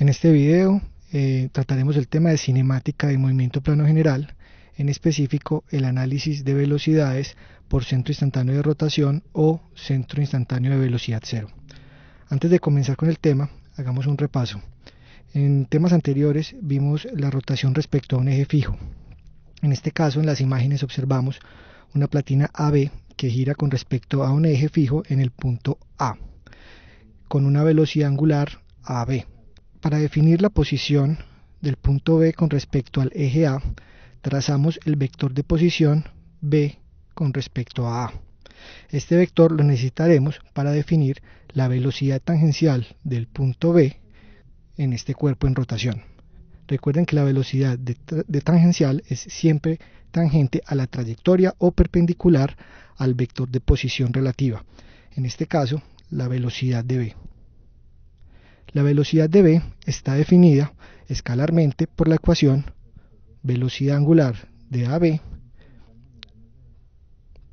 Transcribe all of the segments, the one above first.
En este video eh, trataremos el tema de cinemática de movimiento plano general, en específico el análisis de velocidades por centro instantáneo de rotación o centro instantáneo de velocidad cero. Antes de comenzar con el tema, hagamos un repaso. En temas anteriores vimos la rotación respecto a un eje fijo. En este caso, en las imágenes observamos una platina AB que gira con respecto a un eje fijo en el punto A, con una velocidad angular AB. Para definir la posición del punto B con respecto al eje A, trazamos el vector de posición B con respecto a A. Este vector lo necesitaremos para definir la velocidad tangencial del punto B en este cuerpo en rotación. Recuerden que la velocidad de, tangencial es siempre tangente a la trayectoria o perpendicular al vector de posición relativa. En este caso, la velocidad de B. La velocidad de B está definida escalarmente por la ecuación velocidad angular de AB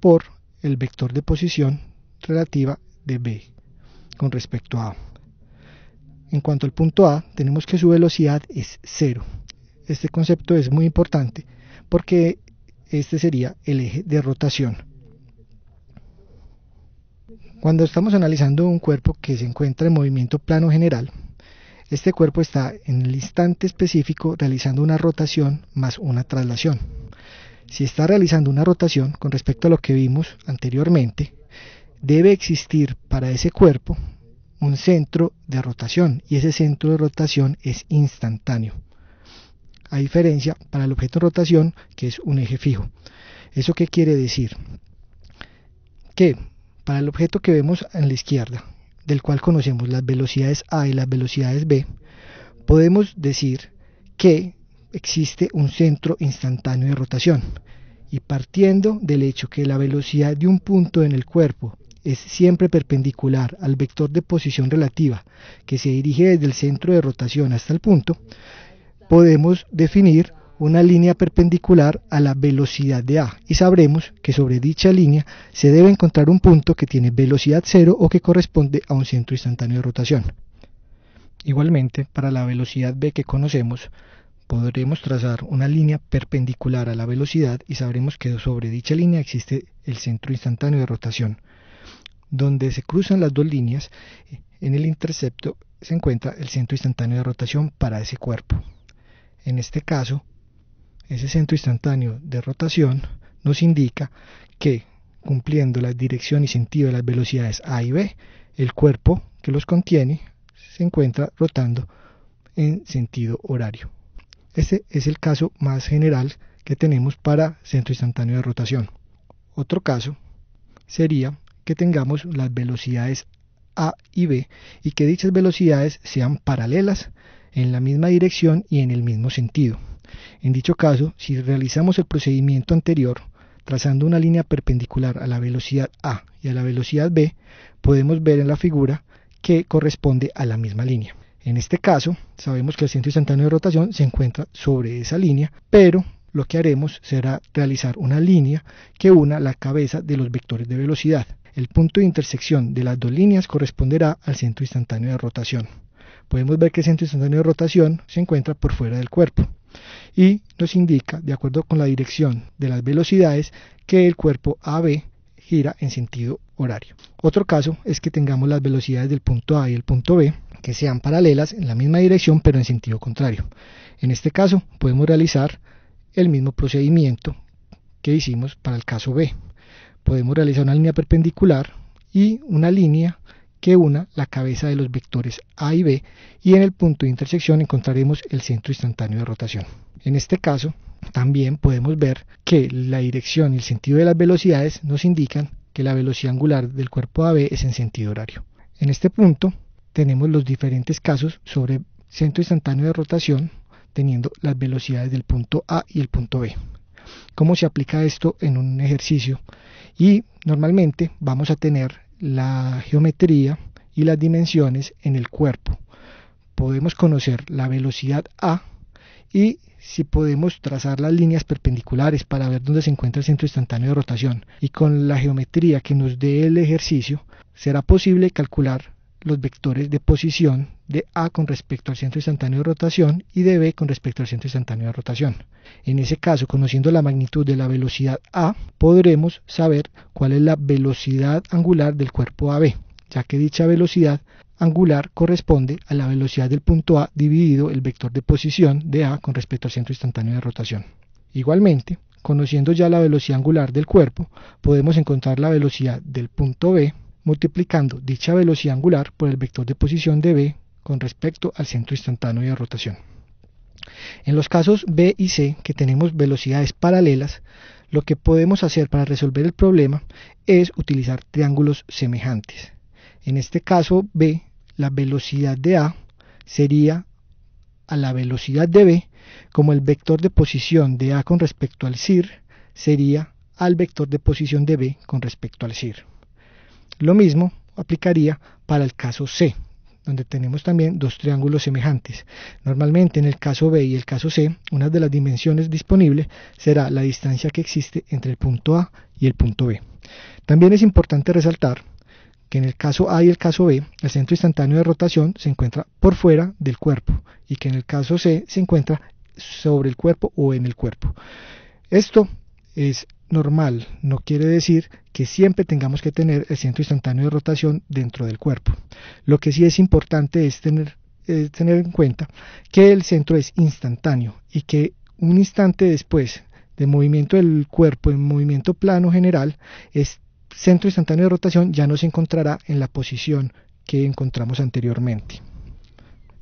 por el vector de posición relativa de B con respecto a A. En cuanto al punto A, tenemos que su velocidad es cero. Este concepto es muy importante porque este sería el eje de rotación. Cuando estamos analizando un cuerpo que se encuentra en movimiento plano general, este cuerpo está en el instante específico realizando una rotación más una traslación. Si está realizando una rotación con respecto a lo que vimos anteriormente, debe existir para ese cuerpo un centro de rotación y ese centro de rotación es instantáneo. A diferencia para el objeto en rotación que es un eje fijo. ¿Eso qué quiere decir? Que para el objeto que vemos en la izquierda, del cual conocemos las velocidades A y las velocidades B, podemos decir que existe un centro instantáneo de rotación. Y partiendo del hecho que la velocidad de un punto en el cuerpo es siempre perpendicular al vector de posición relativa que se dirige desde el centro de rotación hasta el punto, podemos definir una línea perpendicular a la velocidad de A y sabremos que sobre dicha línea se debe encontrar un punto que tiene velocidad cero o que corresponde a un centro instantáneo de rotación. Igualmente, para la velocidad B que conocemos, podremos trazar una línea perpendicular a la velocidad y sabremos que sobre dicha línea existe el centro instantáneo de rotación. Donde se cruzan las dos líneas, en el intercepto se encuentra el centro instantáneo de rotación para ese cuerpo. En este caso, ese centro instantáneo de rotación nos indica que cumpliendo la dirección y sentido de las velocidades A y B, el cuerpo que los contiene se encuentra rotando en sentido horario. Este es el caso más general que tenemos para centro instantáneo de rotación. Otro caso sería que tengamos las velocidades A y B y que dichas velocidades sean paralelas en la misma dirección y en el mismo sentido. En dicho caso, si realizamos el procedimiento anterior, trazando una línea perpendicular a la velocidad A y a la velocidad B, podemos ver en la figura que corresponde a la misma línea. En este caso, sabemos que el centro instantáneo de rotación se encuentra sobre esa línea, pero lo que haremos será realizar una línea que una la cabeza de los vectores de velocidad. El punto de intersección de las dos líneas corresponderá al centro instantáneo de rotación podemos ver que el centro instantáneo de rotación se encuentra por fuera del cuerpo y nos indica, de acuerdo con la dirección de las velocidades, que el cuerpo AB gira en sentido horario. Otro caso es que tengamos las velocidades del punto A y el punto B que sean paralelas en la misma dirección pero en sentido contrario. En este caso podemos realizar el mismo procedimiento que hicimos para el caso B. Podemos realizar una línea perpendicular y una línea que una la cabeza de los vectores A y B y en el punto de intersección encontraremos el centro instantáneo de rotación. En este caso, también podemos ver que la dirección y el sentido de las velocidades nos indican que la velocidad angular del cuerpo AB es en sentido horario. En este punto tenemos los diferentes casos sobre centro instantáneo de rotación teniendo las velocidades del punto A y el punto B. ¿Cómo se aplica esto en un ejercicio? Y normalmente vamos a tener la geometría y las dimensiones en el cuerpo. Podemos conocer la velocidad A y si podemos trazar las líneas perpendiculares para ver dónde se encuentra el centro instantáneo de rotación y con la geometría que nos dé el ejercicio será posible calcular los vectores de posición de A con respecto al centro instantáneo de rotación y de B con respecto al centro instantáneo de rotación. En ese caso, conociendo la magnitud de la velocidad A, podremos saber cuál es la velocidad angular del cuerpo AB, ya que dicha velocidad angular corresponde a la velocidad del punto A dividido el vector de posición de A con respecto al centro instantáneo de rotación. Igualmente, conociendo ya la velocidad angular del cuerpo, podemos encontrar la velocidad del punto B multiplicando dicha velocidad angular por el vector de posición de B con respecto al centro instantáneo de rotación. En los casos B y C, que tenemos velocidades paralelas, lo que podemos hacer para resolver el problema es utilizar triángulos semejantes. En este caso B, la velocidad de A sería a la velocidad de B, como el vector de posición de A con respecto al CIR sería al vector de posición de B con respecto al CIR. Lo mismo aplicaría para el caso C donde tenemos también dos triángulos semejantes. Normalmente en el caso B y el caso C, una de las dimensiones disponibles será la distancia que existe entre el punto A y el punto B. También es importante resaltar que en el caso A y el caso B, el centro instantáneo de rotación se encuentra por fuera del cuerpo y que en el caso C se encuentra sobre el cuerpo o en el cuerpo. Esto es normal no quiere decir que siempre tengamos que tener el centro instantáneo de rotación dentro del cuerpo. Lo que sí es importante es tener, en cuenta que el centro es instantáneo y que un instante después de movimiento del cuerpo en movimiento plano general, el centro instantáneo de rotación ya no se encontrará en la posición que encontramos anteriormente.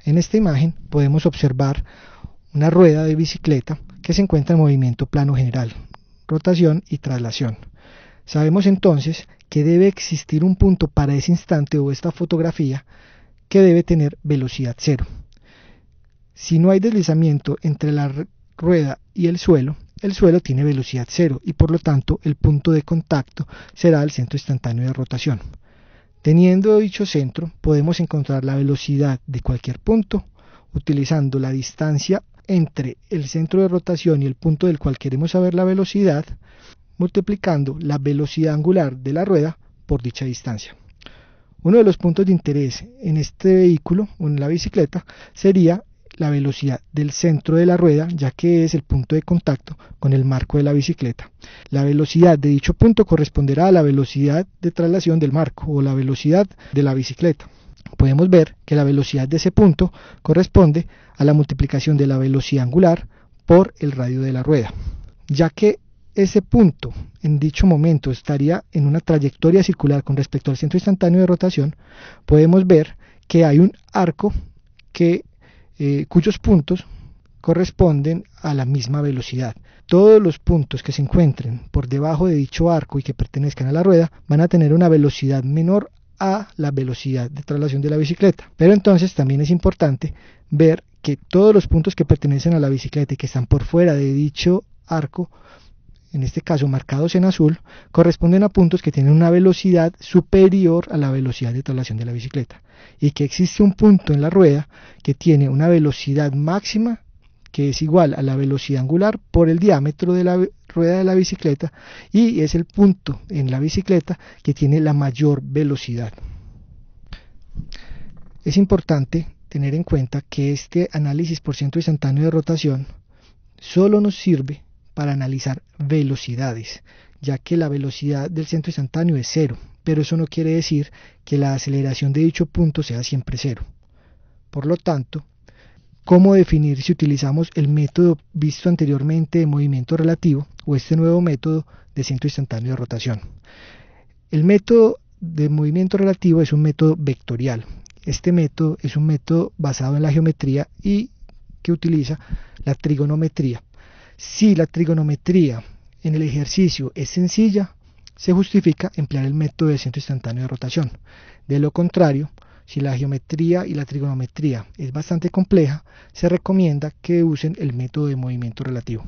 En esta imagen podemos observar una rueda de bicicleta que se encuentra en movimiento plano general, rotación y traslación. Sabemos entonces que debe existir un punto para ese instante o esta fotografía que debe tener velocidad cero. Si no hay deslizamiento entre la rueda y el suelo, el suelo tiene velocidad cero y por lo tanto el punto de contacto será el centro instantáneo de rotación. Teniendo dicho centro, podemos encontrar la velocidad de cualquier punto utilizando la distancia entre el centro de rotación y el punto del cual queremos saber la velocidad, multiplicando la velocidad angular de la rueda por dicha distancia. Uno de los puntos de interés en este vehículo o en la bicicleta sería la velocidad del centro de la rueda, ya que es el punto de contacto con el marco de la bicicleta. La velocidad de dicho punto corresponderá a la velocidad de traslación del marco o la velocidad de la bicicleta podemos ver que la velocidad de ese punto corresponde a la multiplicación de la velocidad angular por el radio de la rueda, ya que ese punto en dicho momento estaría en una trayectoria circular con respecto al centro instantáneo de rotación, podemos ver que hay un arco que, eh, cuyos puntos corresponden a la misma velocidad. Todos los puntos que se encuentren por debajo de dicho arco y que pertenezcan a la rueda van a tener una velocidad menor a la velocidad de traslación de la bicicleta. Pero entonces también es importante ver que todos los puntos que pertenecen a la bicicleta y que están por fuera de dicho arco, en este caso marcados en azul, corresponden a puntos que tienen una velocidad superior a la velocidad de traslación de la bicicleta y que existe un punto en la rueda que tiene una velocidad máxima que es igual a la velocidad angular por el diámetro de la, rueda de la bicicleta y es el punto en la bicicleta que tiene la mayor velocidad. Es importante tener en cuenta que este análisis por centro instantáneo de rotación solo nos sirve para analizar velocidades, ya que la velocidad del centro instantáneo es cero, pero eso no quiere decir que la aceleración de dicho punto sea siempre cero. Por lo tanto, cómo definir si utilizamos el método visto anteriormente de movimiento relativo o este nuevo método de centro instantáneo de rotación. El método de movimiento relativo es un método vectorial. Este método es un método basado en la geometría y que utiliza la trigonometría. Si la trigonometría en el ejercicio es sencilla, se justifica emplear el método de centro instantáneo de rotación. De lo contrario, si la geometría y la trigonometría es bastante compleja, se recomienda que usen el método de movimiento relativo.